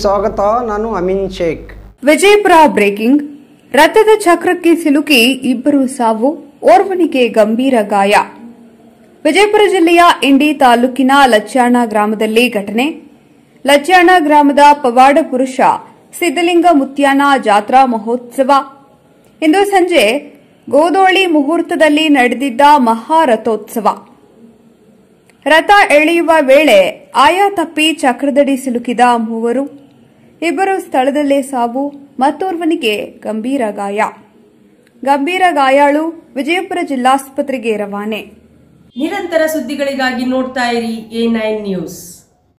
ಸ್ವಾಗತ ನಾನು ಅಮಿನ್ ಶೇಖ್ ವಿಜಯಪುರ ಬ್ರೇಕಿಂಗ್ ರಥದ ಚಕ್ರಕ್ಕೆ ಸಿಲುಕಿ ಇಬ್ಬರು ಸಾವು ಓರ್ವನಿಗೆ ಗಂಭೀರ ಗಾಯ ವಿಜಯಪುರ ಜಿಲ್ಲೆಯ ಇಂಡಿ ತಾಲೂಕಿನ ಲಚ್ಚಾಣ ಗ್ರಾಮದಲ್ಲಿ ಘಟನೆ ಲಚ್ಚಾಣ ಗ್ರಾಮದ ಪವಾಡ ಪುರುಷ ಸಿದ್ದಲಿಂಗ ಮುತ್ಯಾನ ಜಾತ್ರಾ ಮಹೋತ್ಸವ ಇಂದು ಸಂಜೆ ಗೋದೋಳಿ ಮುಹೂರ್ತದಲ್ಲಿ ನಡೆದಿದ್ದ ಮಹಾರಥೋತ್ಸವ ರಥ ಎಳೆಯುವ ವೇಳೆ ಆಯಾ ತಪ್ಪಿ ಚಕ್ರದಡಿ ಸಿಲುಕಿದ ಮೂವರು ಇಬ್ಬರು ಸ್ಥಳದಲ್ಲೇ ಸಾವು ಮತ್ತೋರ್ವನಿಗೆ ಗಂಭೀರ ಗಾಯ ಗಂಭೀರ ಗಾಯಾಳು ವಿಜಯಪುರ ಜಿಲ್ಲಾಸ್ಪತ್ರೆಗೆ ರವಾನೆ ನಿರಂತರ ಸುದ್ದಿಗಳಿಗಾಗಿ ನೋಡ್ತಾ ಇರಿ ಎ ನೈನ್ ನ್ಯೂಸ್